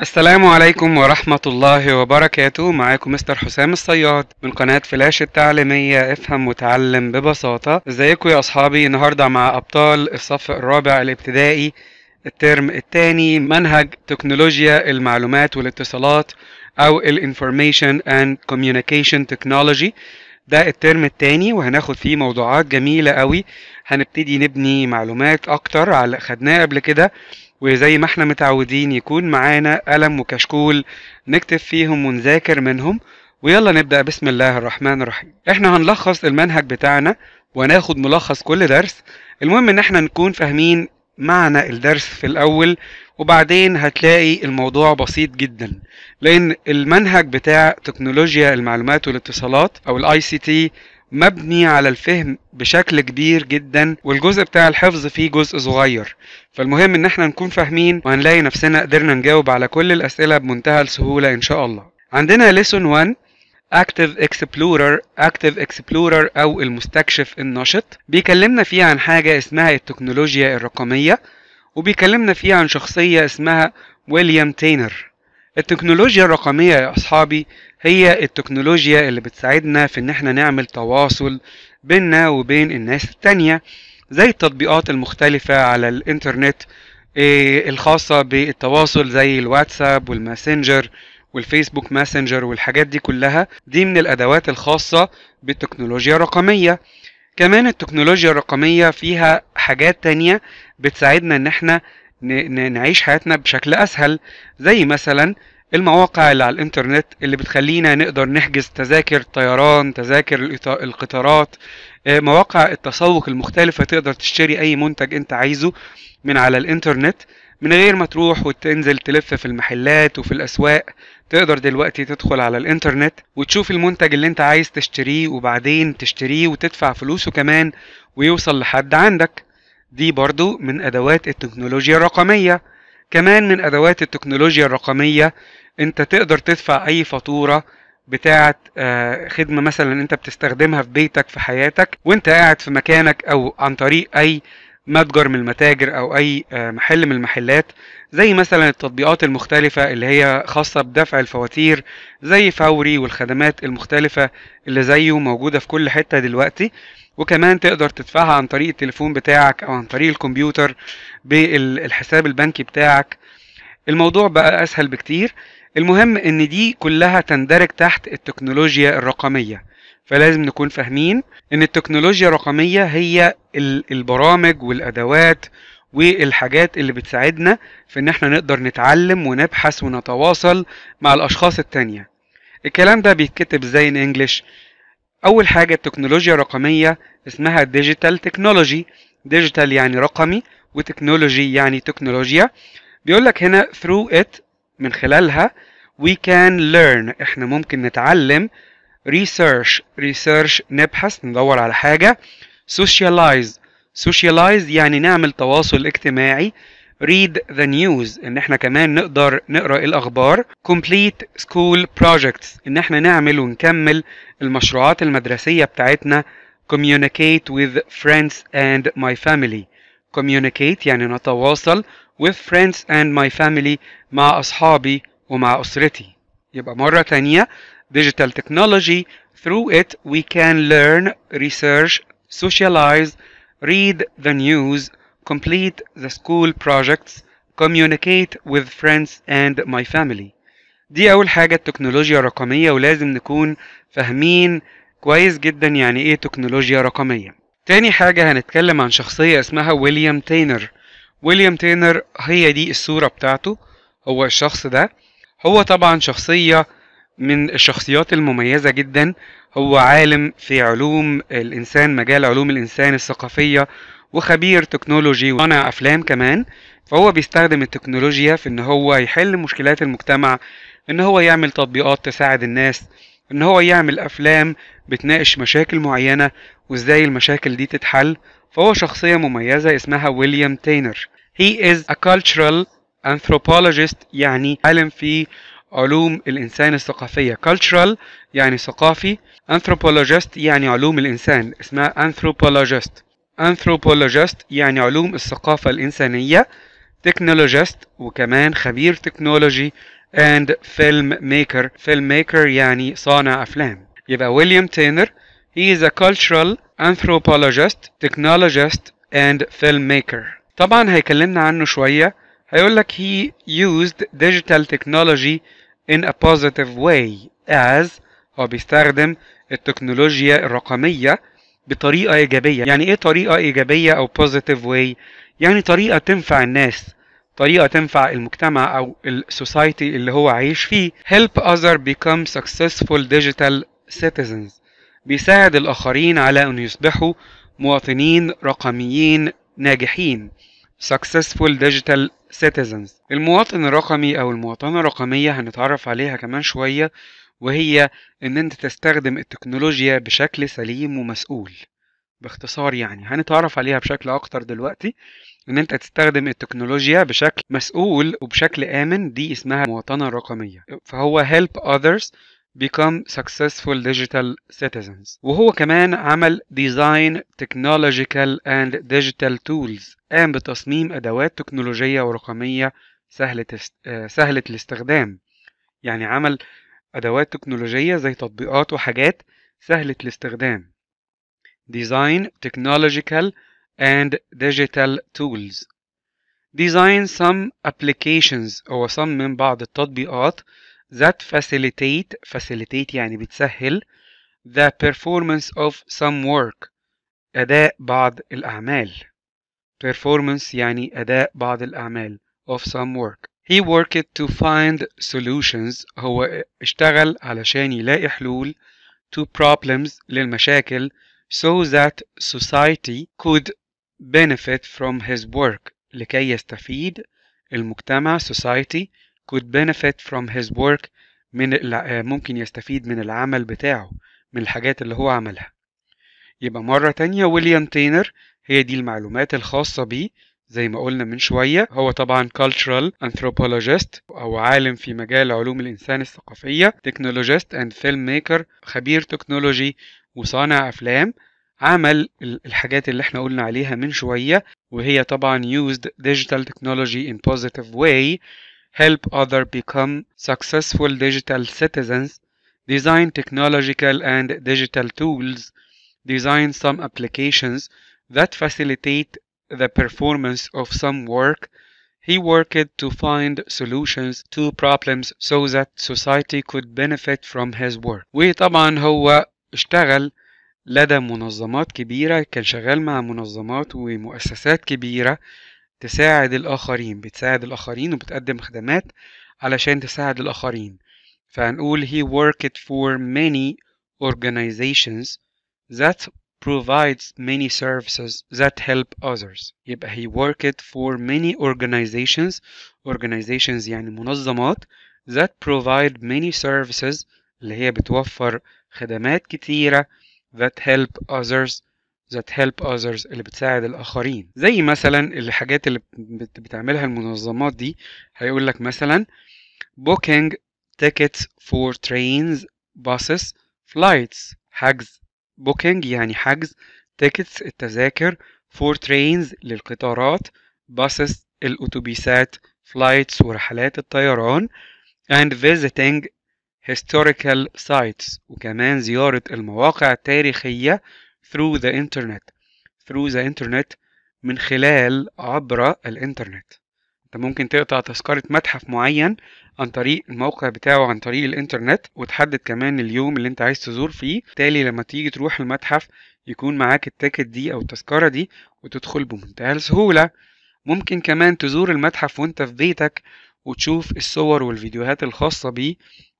السلام عليكم ورحمة الله وبركاته معاكم مستر حسام الصياد من قناة فلاش التعليمية افهم وتعلم ببساطة ازيكم يا اصحابي النهاردة مع ابطال الصف الرابع الابتدائي الترم الثاني منهج تكنولوجيا المعلومات والاتصالات او الانفورميشن اند كوميونيكيشن تكنولوجي ده الترم التاني وهناخد فيه موضوعات جميلة قوي هنبتدي نبني معلومات أكتر على اللي خدناه قبل كده وزي ما احنا متعودين يكون معانا قلم وكشكول نكتب فيهم ونذاكر منهم ويلا نبدأ بسم الله الرحمن الرحيم احنا هنلخص المنهج بتاعنا وناخد ملخص كل درس المهم ان احنا نكون فاهمين معنى الدرس في الأول وبعدين هتلاقي الموضوع بسيط جدا لان المنهج بتاع تكنولوجيا المعلومات والاتصالات او الاي سي تي مبني على الفهم بشكل كبير جدا والجزء بتاع الحفظ فيه جزء صغير فالمهم ان احنا نكون فاهمين وهنلاقي نفسنا قدرنا نجاوب على كل الاسئله بمنتهى السهوله ان شاء الله عندنا ليسون 1 اكتف اكسبلورر اكتف اكسبلورر او المستكشف النشط بيكلمنا فيه عن حاجه اسمها التكنولوجيا الرقميه وبيكلمنا فيه عن شخصية اسمها ويليام تينر التكنولوجيا الرقمية يا أصحابي هي التكنولوجيا اللي بتساعدنا في إن احنا نعمل تواصل بيننا وبين الناس التانية زي التطبيقات المختلفة على الإنترنت إيه، الخاصة بالتواصل زي الواتساب والماسنجر والفيسبوك ماسنجر والحاجات دي كلها دي من الأدوات الخاصة بالتكنولوجيا الرقمية كمان التكنولوجيا الرقمية فيها حاجات تانية بتساعدنا ان احنا نعيش حياتنا بشكل اسهل زي مثلا المواقع اللي على الانترنت اللي بتخلينا نقدر نحجز تذاكر طيران تذاكر القطارات آه، مواقع التسوق المختلفة تقدر تشتري أي منتج أنت عايزه من على الانترنت من غير ما تروح وتنزل تلف في المحلات وفي الأسواق تقدر دلوقتي تدخل على الانترنت وتشوف المنتج اللي انت عايز تشتريه وبعدين تشتريه وتدفع فلوسه كمان ويوصل لحد عندك دي برضو من أدوات التكنولوجيا الرقمية كمان من أدوات التكنولوجيا الرقمية أنت تقدر تدفع أي فاتورة بتاعة آه، خدمة مثلا أنت بتستخدمها في بيتك في حياتك وأنت قاعد في مكانك أو عن طريق أي متجر من المتاجر او اي آه، محل من المحلات زي مثلا التطبيقات المختلفة اللي هي خاصة بدفع الفواتير زي فوري والخدمات المختلفة اللي زيه موجودة في كل حتة دلوقتي وكمان تقدر تدفعها عن طريق التليفون بتاعك او عن طريق الكمبيوتر بالحساب البنكي بتاعك الموضوع بقى اسهل بكتير المهم ان دي كلها تندرج تحت التكنولوجيا الرقميه فلازم نكون فاهمين ان التكنولوجيا الرقميه هي البرامج والادوات والحاجات اللي بتساعدنا في ان احنا نقدر نتعلم ونبحث ونتواصل مع الاشخاص التانية الكلام ده بيتكتب ازاي ان انجلش اول حاجه التكنولوجيا الرقميه اسمها ديجيتال تكنولوجي ديجيتال يعني رقمي وتكنولوجي يعني تكنولوجيا بيقول لك هنا through it من خلالها we can learn احنا ممكن نتعلم research research نبحث ندور على حاجة socialize socialize يعني نعمل تواصل اجتماعي read the news ان احنا كمان نقدر نقرا الاخبار complete school projects ان احنا نعمل ونكمل المشروعات المدرسيه بتاعتنا communicate with friends and my family communicate يعني نتواصل with friends and my family مع اصحابي ومع اسرتي يبقى مره تانية digital technology. Through it, we can learn, research, socialize, read the news, complete the school projects, communicate with friends and my family. دي أول حاجة التكنولوجيا الرقمية ولازم نكون فاهمين كويس جدا يعني إيه تكنولوجيا رقمية. تاني حاجة هنتكلم عن شخصية اسمها ويليام تينر ويليام تينر هي دي الصورة بتاعته هو الشخص ده هو طبعا شخصية من الشخصيات المميزة جدا هو عالم في علوم الإنسان مجال علوم الإنسان الثقافية وخبير تكنولوجي وصانع أفلام كمان فهو بيستخدم التكنولوجيا في إن هو يحل مشكلات المجتمع إن هو يعمل تطبيقات تساعد الناس إن هو يعمل أفلام بتناقش مشاكل معينة وإزاي المشاكل دي تتحل فهو شخصية مميزة اسمها ويليام تينر He is a cultural anthropologist يعني عالم في علوم الإنسان الثقافية cultural يعني ثقافي anthropologist يعني علوم الإنسان اسمها anthropologist anthropologist يعني علوم الثقافة الإنسانية technologist وكمان خبير تكنولوجي and film maker film maker يعني صانع أفلام يبقى ويليام تينر he is a cultural anthropologist technologist and film maker طبعا هيكلمنا عنه شوية هيقول لك he used digital technology in a positive way as هو بيستخدم التكنولوجيا الرقمية بطريقة إيجابية يعني إيه طريقة إيجابية أو positive way يعني طريقة تنفع الناس طريقة تنفع المجتمع أو السوسايتي اللي هو عايش فيه help other become successful digital citizens بيساعد الآخرين على أن يصبحوا مواطنين رقميين ناجحين Successful Digital Citizens المواطن الرقمي أو المواطنة الرقمية هنتعرف عليها كمان شوية وهي إن أنت تستخدم التكنولوجيا بشكل سليم ومسؤول باختصار يعني هنتعرف عليها بشكل أكتر دلوقتي إن أنت تستخدم التكنولوجيا بشكل مسؤول وبشكل آمن دي اسمها المواطنة الرقمية فهو help others become successful digital citizens وهو كمان عمل design technological and digital tools قام بتصميم أدوات تكنولوجية ورقمية سهلة آه، سهلة الاستخدام يعني عمل أدوات تكنولوجية زي تطبيقات وحاجات سهلة الاستخدام design technological and digital tools design some applications أو صمم بعض التطبيقات that facilitate facilitate يعني بتسهل the performance of some work أداء بعض الأعمال performance يعني أداء بعض الأعمال of some work he worked to find solutions هو اشتغل علشان يلاقي حلول to problems للمشاكل so that society could benefit from his work لكي يستفيد المجتمع society could benefit from his work من آه، ممكن يستفيد من العمل بتاعه من الحاجات اللي هو عملها يبقى مرة تانية ويليام تينر هي دي المعلومات الخاصة بيه زي ما قلنا من شوية هو طبعا cultural anthropologist أو عالم في مجال علوم الإنسان الثقافية technologist and filmmaker خبير تكنولوجي وصانع أفلام عمل الحاجات اللي احنا قلنا عليها من شوية وهي طبعا used digital technology in positive way help others become successful digital citizens, design technological and digital tools, design some applications that facilitate the performance of some work, he worked to find solutions to problems so that society could benefit from his work. وطبعا هو اشتغل لدى منظمات كبيرة كان شغال مع منظمات ومؤسسات كبيرة تساعد الآخرين بتساعد الآخرين وبتقدم خدمات علشان تساعد الآخرين فهنقول he worked for many organizations that provides many services that help others يبقى he worked for many organizations organizations يعني منظمات that provide many services اللي هي بتوفر خدمات كتيرة that help others that help others اللي بتساعد الآخرين زي مثلا الحاجات اللي بتعملها المنظمات دي هيقول لك مثلا booking tickets for trains buses flights حجز booking يعني حجز tickets التذاكر for trains للقطارات buses الأتوبيسات flights ورحلات الطيران and visiting historical sites وكمان زيارة المواقع التاريخية through the internet through the internet من خلال عبر الانترنت انت ممكن تقطع تذكرة متحف معين عن طريق الموقع بتاعه عن طريق الانترنت وتحدد كمان اليوم اللي انت عايز تزور فيه بالتالي لما تيجي تروح المتحف يكون معاك التيكت دي او التذكرة دي وتدخل بمنتهى السهولة ممكن كمان تزور المتحف وانت في بيتك وتشوف الصور والفيديوهات الخاصة بيه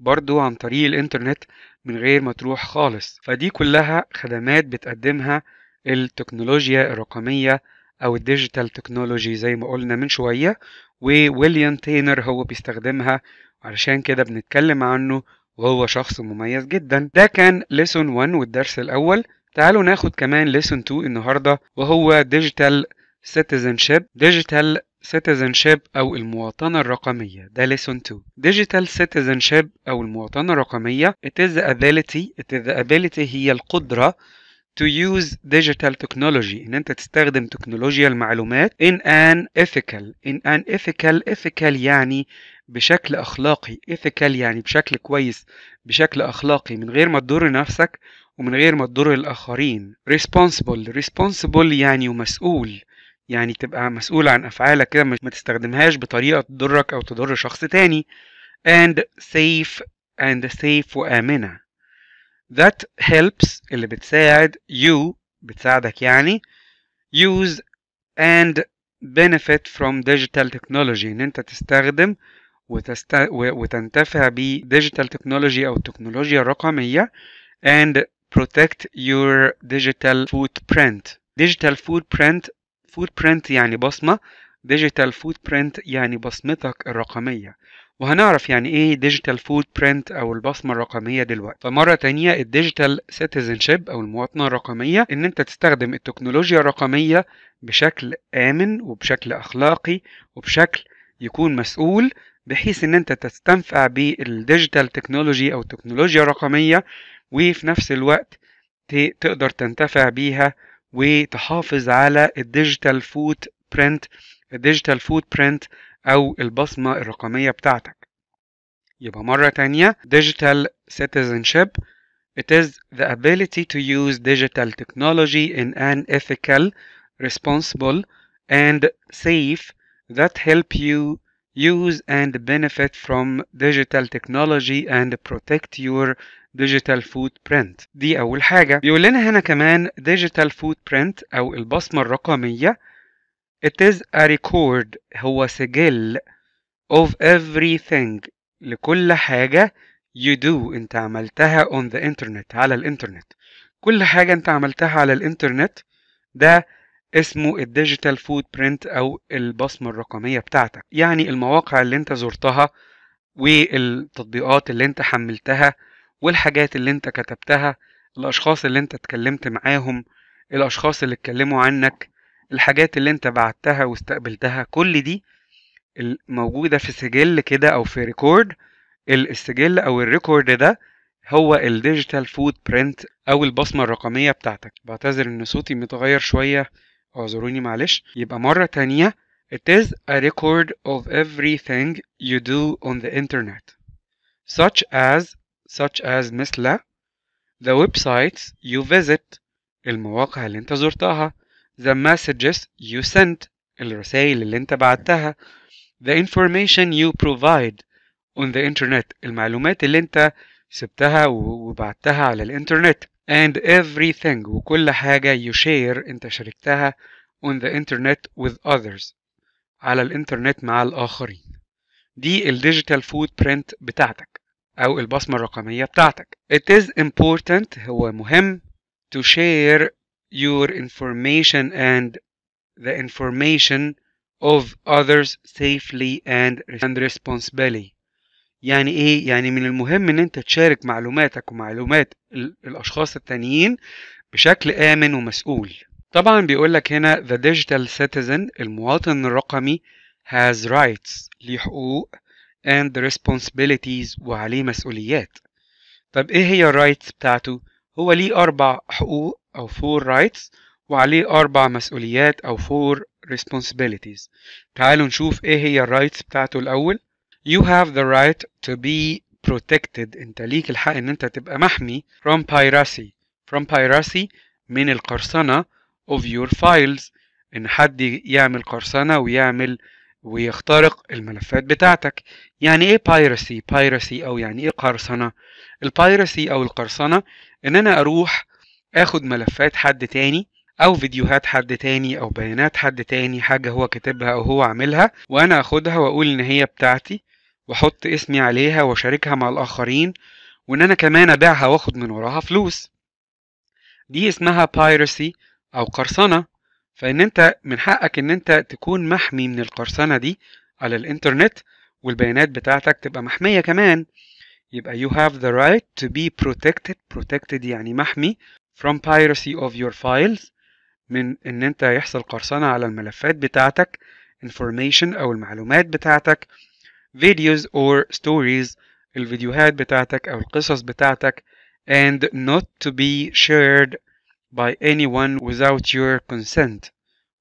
برضو عن طريق الانترنت من غير ما تروح خالص فدي كلها خدمات بتقدمها التكنولوجيا الرقمية أو الديجيتال تكنولوجي زي ما قلنا من شوية وويليام تينر هو بيستخدمها علشان كده بنتكلم عنه وهو شخص مميز جدا ده كان ليسون 1 والدرس الأول تعالوا ناخد كمان ليسون 2 النهاردة وهو ديجيتال سيتيزنشيب ديجيتال citizenship أو المواطنة الرقمية ده lesson 2 digital citizenship أو المواطنة الرقمية it is the ability it is the ability هي القدرة to use digital technology إن أنت تستخدم تكنولوجيا المعلومات in an ethical in an ethical ethical يعني بشكل أخلاقي ethical يعني بشكل كويس بشكل أخلاقي من غير ما تضر نفسك ومن غير ما تضر الآخرين responsible responsible يعني ومسؤول يعني تبقى مسؤول عن أفعالك كده ما تستخدمهاش بطريقة تضرك أو تضر شخص تاني and safe and safe وآمنة that helps اللي بتساعد you بتساعدك يعني use and benefit from digital technology ان انت تستخدم وتست... وتنتفع ب digital technology او التكنولوجيا الرقمية and protect your digital footprint digital footprint فوت برنت يعني بصمة ديجيتال فوت برنت يعني بصمتك الرقمية وهنعرف يعني ايه ديجيتال فوت برنت او البصمه الرقميه دلوقتي فمره تانية الديجيتال شيب او المواطنه الرقميه ان انت تستخدم التكنولوجيا الرقميه بشكل امن وبشكل اخلاقي وبشكل يكون مسؤول بحيث ان انت تستنفع بالديجيتال تكنولوجي او التكنولوجيا الرقميه وفي نفس الوقت تقدر تنتفع بيها وتحافظ على الديجيتال فوت برنت الديجيتال فوت برنت او البصمه الرقميه بتاعتك يبقى مره تانية ديجيتال citizenship it is the ability to use digital technology in an ethical responsible and safe that help you use and benefit from digital technology and protect your ديجيتال فوت برنت دي اول حاجه بيقول لنا هنا كمان ديجيتال فوت برنت او البصمه الرقميه it is a record هو سجل of everything لكل حاجه you do انت عملتها on the internet على الانترنت كل حاجه انت عملتها على الانترنت ده اسمه الديجيتال فوت برنت او البصمه الرقميه بتاعتك يعني المواقع اللي انت زرتها والتطبيقات اللي انت حملتها والحاجات اللي انت كتبتها الاشخاص اللي انت اتكلمت معاهم الاشخاص اللي اتكلموا عنك الحاجات اللي انت بعتها واستقبلتها كل دي موجودة في سجل كده او في ريكورد السجل او الريكورد ده هو الديجيتال فود برنت او البصمة الرقمية بتاعتك بعتذر ان صوتي متغير شوية اعذروني معلش يبقى مرة تانية It is a record of everything you do on the internet such as such as مثل the websites you visit المواقع اللي انت زرتها the messages you sent الرسائل اللي انت بعتها the information you provide on the internet المعلومات اللي انت سبتها وبعتها على الانترنت and everything وكل حاجة you share انت شاركتها on the internet with others على الانترنت مع الآخرين دي الديجيتال فود برينت بتاعتك أو البصمة الرقمية بتاعتك. It is important هو مهم to share your information and the information of others safely and responsibly. يعني إيه؟ يعني من المهم إن أنت تشارك معلوماتك ومعلومات الأشخاص التانيين بشكل آمن ومسؤول. طبعا بيقول لك هنا the digital citizen المواطن الرقمي has rights ليه حقوق and responsibilities وعليه مسؤوليات طب ايه هي الرايتس بتاعته هو ليه اربع حقوق او four rights وعليه اربع مسؤوليات او four responsibilities تعالوا نشوف ايه هي الرايتس بتاعته الاول you have the right to be protected انت ليك الحق ان انت تبقى محمي from piracy from piracy من القرصنة of your files ان حد يعمل قرصنة ويعمل ويخترق الملفات بتاعتك يعني ايه بايرسي بايرسي او يعني ايه قرصنة البايرسي او القرصنة ان انا اروح اخد ملفات حد تاني او فيديوهات حد تاني او بيانات حد تاني حاجة هو كاتبها او هو عاملها وانا اخدها واقول ان هي بتاعتي واحط اسمي عليها واشاركها مع الاخرين وان انا كمان ابيعها واخد من وراها فلوس دي اسمها بايرسي او قرصنة فان انت من حقك ان انت تكون محمي من القرصنه دي على الانترنت والبيانات بتاعتك تبقى محميه كمان يبقى you have the right to be protected protected يعني محمي from piracy of your files من ان انت يحصل قرصنه على الملفات بتاعتك information او المعلومات بتاعتك videos or stories الفيديوهات بتاعتك او القصص بتاعتك and not to be shared by anyone without your consent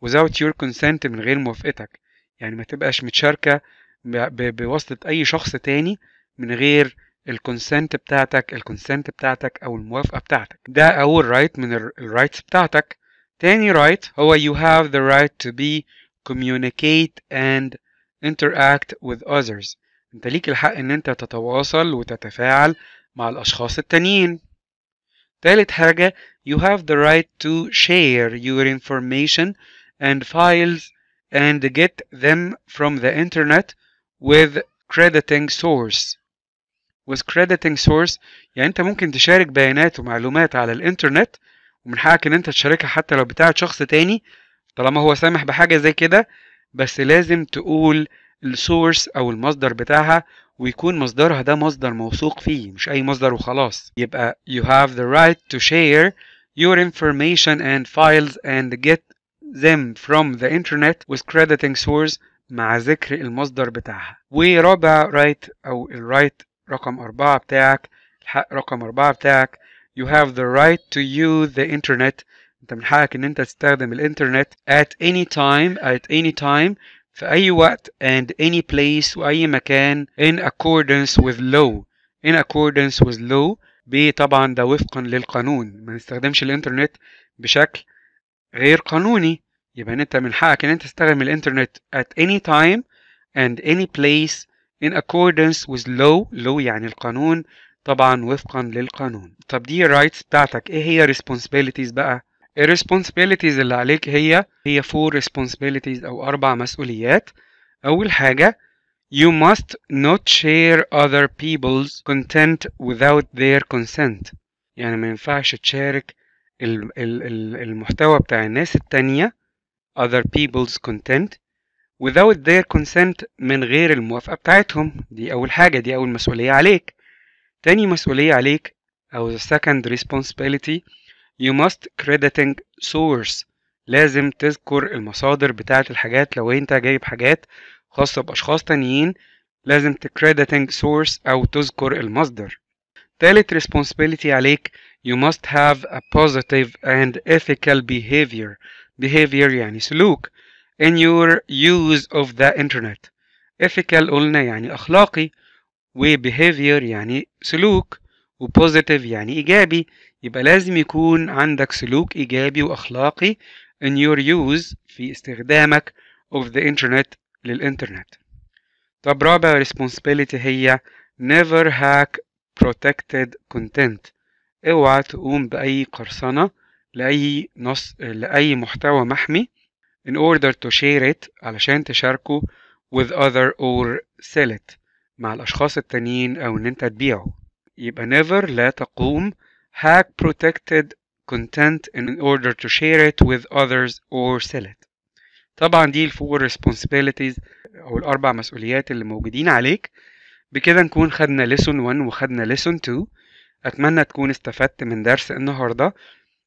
without your consent من غير موافقتك يعني ما تبقاش متشاركة بواسطة أي شخص تاني من غير الكونسنت بتاعتك الكونسنت بتاعتك أو الموافقة بتاعتك ده أول رايت من الرايتس بتاعتك تاني رايت هو you have the right to be communicate and interact with others انت ليك الحق ان انت تتواصل وتتفاعل مع الاشخاص التانيين تالت حاجة you have the right to share your information and files and get them from the internet with crediting source with crediting source يعني انت ممكن تشارك بيانات ومعلومات على الانترنت ومن حقك ان انت تشاركها حتى لو بتاعت شخص تاني طالما هو سامح بحاجة زي كده بس لازم تقول السورس او المصدر بتاعها ويكون مصدرها ده مصدر موثوق فيه مش اي مصدر وخلاص يبقى you have the right to share your information and files and get them from the internet with crediting source مع ذكر المصدر بتاعها ورابع right أو الرايت رقم أربعة بتاعك الحق رقم أربعة بتاعك you have the right to use the internet انت من حقك ان انت تستخدم الانترنت at any time at any time في اي وقت and any place واي مكان in accordance with law in accordance with law طبعا ده وفقا للقانون ما نستخدمش الانترنت بشكل غير قانوني يبقى انت من حقك ان انت تستخدم الانترنت at any time and any place in accordance with law law يعني القانون طبعا وفقا للقانون طب دي الرايتس بتاعتك ايه هي responsibilities بقى responsibilities اللي عليك هي هي فور responsibilities او اربع مسؤوليات اول حاجه You must not share other people's content without their consent يعني ما ينفعش تشارك المحتوى بتاع الناس التانية other people's content without their consent من غير الموافقة بتاعتهم دي أول حاجة دي أول مسؤولية عليك تاني مسؤولية عليك أو the second responsibility you must crediting source لازم تذكر المصادر بتاعت الحاجات لو أنت جايب حاجات خاصة بأشخاص تانيين لازم تكريديتنج سورس أو تذكر المصدر تالت responsibility عليك you must have a positive and ethical behavior behavior يعني سلوك in your use of the internet ethical قلنا يعني أخلاقي و behavior يعني سلوك و positive يعني إيجابي يبقى لازم يكون عندك سلوك إيجابي وأخلاقي in your use في استخدامك of the internet للإنترنت طب رابع responsibility هي never hack protected content اوعى تقوم بأي قرصنة لأي نص لأي محتوى محمي in order to share it علشان تشاركه with other or sell it مع الأشخاص التانيين أو إن أنت تبيعه يبقى never لا تقوم hack protected content in order to share it with others or sell it طبعا دي الفور ريسبونسبيلتيز او الاربع مسؤوليات اللي موجودين عليك بكده نكون خدنا ليسون 1 وخدنا ليسون 2 اتمنى تكون استفدت من درس النهارده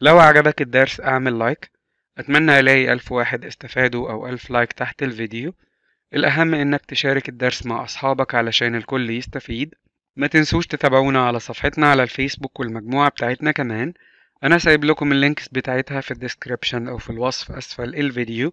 لو عجبك الدرس اعمل لايك like. اتمنى الاقي الف واحد استفادوا او الف لايك like تحت الفيديو الاهم انك تشارك الدرس مع اصحابك علشان الكل يستفيد ما تنسوش تتابعونا على صفحتنا على الفيسبوك والمجموعة بتاعتنا كمان انا سايب لكم اللينكس بتاعتها في الديسكريبشن او في الوصف اسفل الفيديو